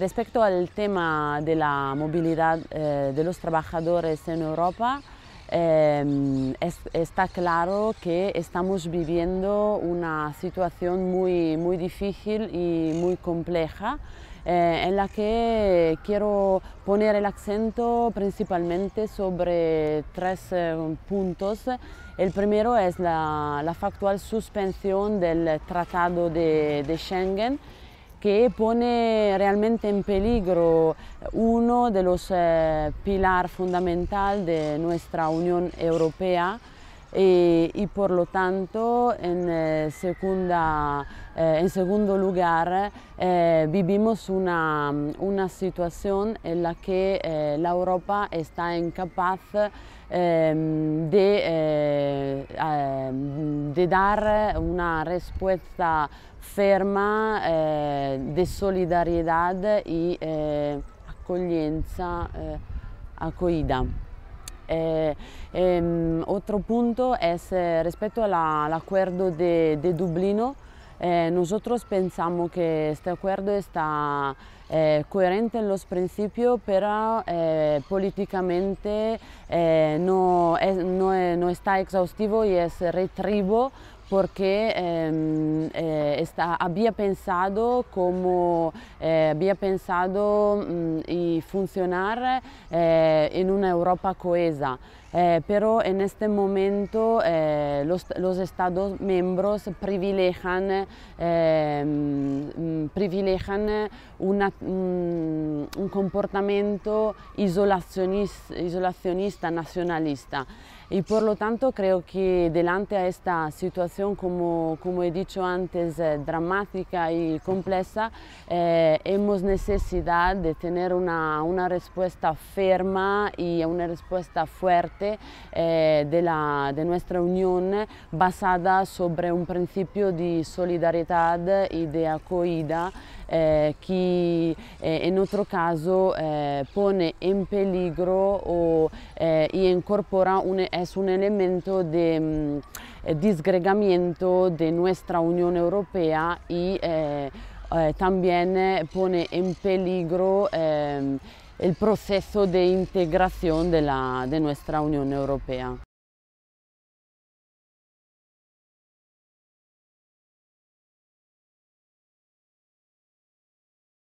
Respecto al tema de la movilidad eh, de los trabajadores en Europa, em, está claro que estamos viviendo una situación muy, muy difícil y muy compleja eh, en la que quiero poner el acento principalmente sobre tres eh, puntos. El primero es la, factual suspensión del Tratado de Schengen que pone realmente en peligro uno de los eh, pilares fundamentales de nuestra Unión Europea, e, y por lo tanto in, eh, segunda, eh, en segundo lugar eh, vivimos una, una, situación en la que eh, la Europa está incapaz de, eh, de, dar una respuesta ferma eh, de e y accoglienza accoida. Eh, ehm, otro punto è eh, respecto al acuerdo de, Dublino. Eh, nosotros pensamos que este acuerdo coerente eh, coherente principi, los principios, pero eh, políticamente eh, no, es, no, no, está exhaustivo e è retribo perché eh, eh, está, había pensado eh, había pensado mm, y funcionar eh, en una Europa coesa, eh, pero en este momento eh, los, Estados miembros privilegian, privilegian mm, un comportamiento isolacionista, isolacionista, nacionalista. Y por lo tanto creo que delante a esta situación, como, como he dicho antes, dramática y compleja, hemos necesidad de tener una una, una respuesta ferma y una respuesta fuerte eh, de, la, de, nuestra unión basada sobre un principio de solidaridad y de acogida eh, que eh, en otro caso eh, pone en peligro o, eh, y incorpora un, es un elemento de mm, disgregamiento de nuestra Unión Europea y eh, también eh, pone en peligro eh, el proceso de integración de, la, de nuestra Unión Europea.